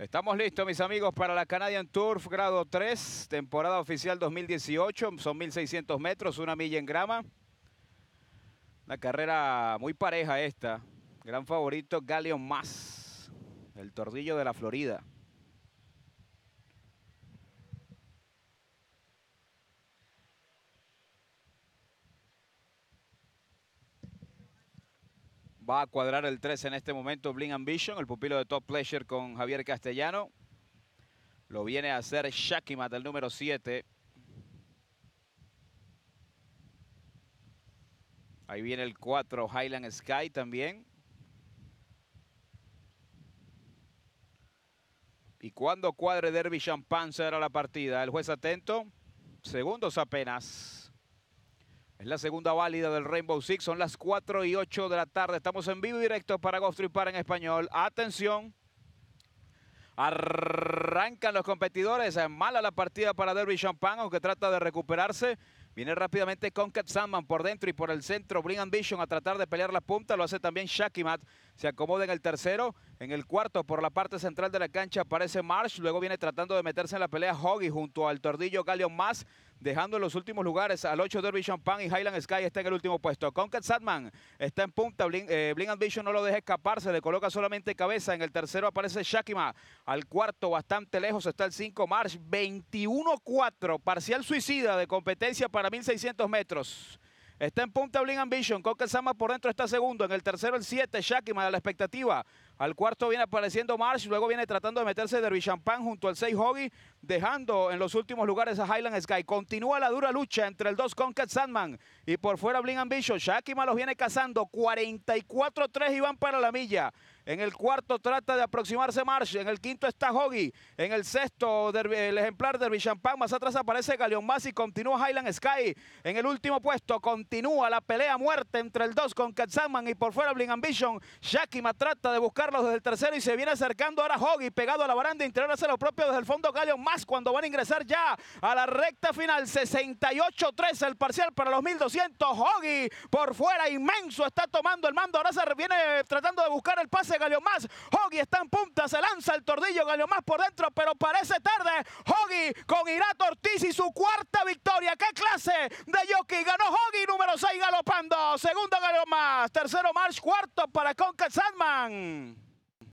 Estamos listos, mis amigos, para la Canadian Turf Grado 3, temporada oficial 2018. Son 1.600 metros, una milla en grama. Una carrera muy pareja esta. Gran favorito, Galeon Más, el tordillo de la Florida. Va a cuadrar el 3 en este momento Bling Ambition, el pupilo de Top Pleasure con Javier Castellano. Lo viene a hacer Shakimat, el número 7. Ahí viene el 4, Highland Sky también. Y cuando cuadre Derby Champán será la partida. El juez atento. Segundos apenas. Es la segunda válida del Rainbow Six. Son las 4 y 8 de la tarde. Estamos en vivo directo para Golf para en español. Atención. Arrancan los competidores. Es mala la partida para Derby Champagne, aunque trata de recuperarse. Viene rápidamente con Cat Sandman por dentro y por el centro. Bring Ambition a tratar de pelear la punta. Lo hace también Shakimat. Se acomoda en el tercero. En el cuarto, por la parte central de la cancha, aparece Marsh. Luego viene tratando de meterse en la pelea Hoggy junto al tordillo Galeon Más, dejando en los últimos lugares al 8 Derby Champagne y Highland Sky está en el último puesto. que Sadman está en punta. Bling eh, Ambition no lo deja escapar, se le coloca solamente cabeza. En el tercero aparece Shakima. Al cuarto, bastante lejos, está el 5 Marsh. 21-4, parcial suicida de competencia para 1600 metros. Está en punta Bling Ambition. Vision. Sandman por dentro está segundo. En el tercero, el 7. Shakima de la expectativa. Al cuarto viene apareciendo Marsh, luego viene tratando de meterse Derby Champagne junto al 6 Hoggy, dejando en los últimos lugares a Highland Sky. Continúa la dura lucha entre el 2 Concat Sandman y por fuera Bling Ambition. Shakima los viene cazando, 44-3 y van para la milla. En el cuarto trata de aproximarse Marsh. En el quinto está Hoggy. En el sexto, el ejemplar Derby Champagne. Más atrás aparece Galeón Más y continúa Highland Sky. En el último puesto continúa la pelea muerte entre el 2 con Sandman y por fuera Bling Ambition. Shakima trata de buscar los desde el tercero y se viene acercando ahora Hoggy pegado a la baranda interior hace lo propio desde el fondo Gallo más cuando van a ingresar ya a la recta final 68-13 el parcial para los 1200 Hoggy por fuera inmenso está tomando el mando ahora se viene tratando de buscar el pase Gallo más Hoggy está en punta se lanza el tordillo Gallo más por dentro pero parece tarde Hoggy con Irato Ortiz y su cuarta victoria qué clase de jockey ganó Hoggy número 6 galopando segundo Gallo más tercero March cuarto para Conca Sandman